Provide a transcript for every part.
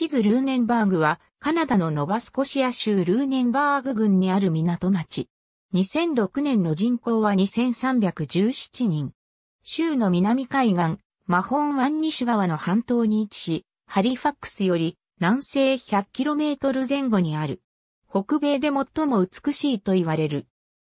地図ルーネンバーグは、カナダのノバスコシア州ルーネンバーグ郡にある港町。2006年の人口は2317人。州の南海岸、マホン湾西側の半島に位置し、ハリファックスより南西 100km 前後にある。北米で最も美しいと言われる。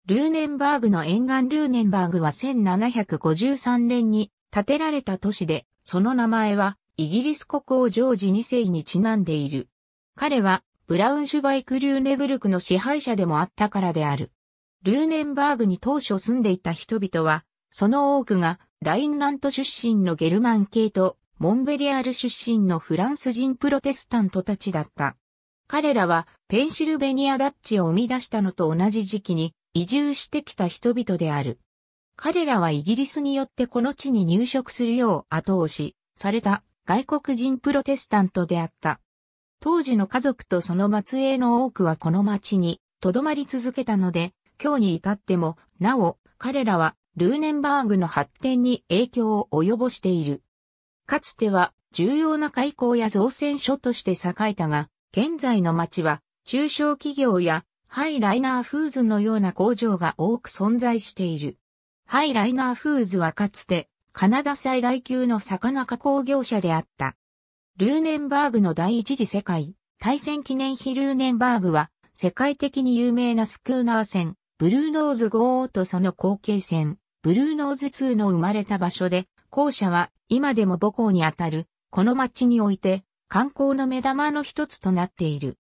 ルーネンバーグの沿岸ルーネンバーグは1753年に建てられた都市で、その名前はイギリス国王ジョージ2世にちなんでいる。彼は、ブラウンシュバイク・リューネブルクの支配者でもあったからである。ルーネンバーグに当初住んでいた人々は、その多くが、ラインラント出身のゲルマン系と、モンベリアル出身のフランス人プロテスタントたちだった。彼らは、ペンシルベニアダッチを生み出したのと同じ時期に、移住してきた人々である。彼らはイギリスによってこの地に入植するよう後押し、された外国人プロテスタントであった。当時の家族とその末裔の多くはこの町に留まり続けたので、今日に至っても、なお、彼らはルーネンバーグの発展に影響を及ぼしている。かつては重要な開港や造船所として栄えたが、現在の町は中小企業やハイライナーフーズのような工場が多く存在している。ハイライナーフーズはかつてカナダ最大級の魚加工業者であった。ルーネンバーグの第一次世界大戦記念碑ルーネンバーグは世界的に有名なスクーナー船ブルーノーズ5とその後継船ブルーノーズ2の生まれた場所で校舎は今でも母校にあたるこの町において観光の目玉の一つとなっている。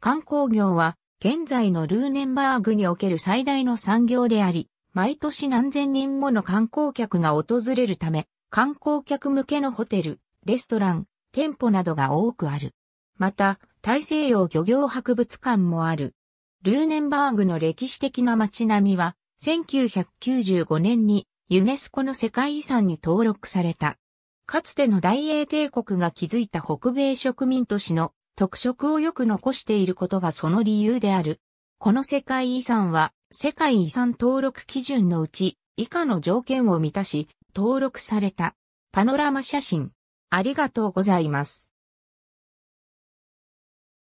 観光業は現在のルーネンバーグにおける最大の産業であり、毎年何千人もの観光客が訪れるため、観光客向けのホテル、レストラン、店舗などが多くある。また、大西洋漁業博物館もある。ルーネンバーグの歴史的な街並みは、1995年にユネスコの世界遺産に登録された。かつての大英帝国が築いた北米植民都市の特色をよく残していることがその理由である。この世界遺産は世界遺産登録基準のうち以下の条件を満たし、登録された。パノラマ写真。ありがとうございます。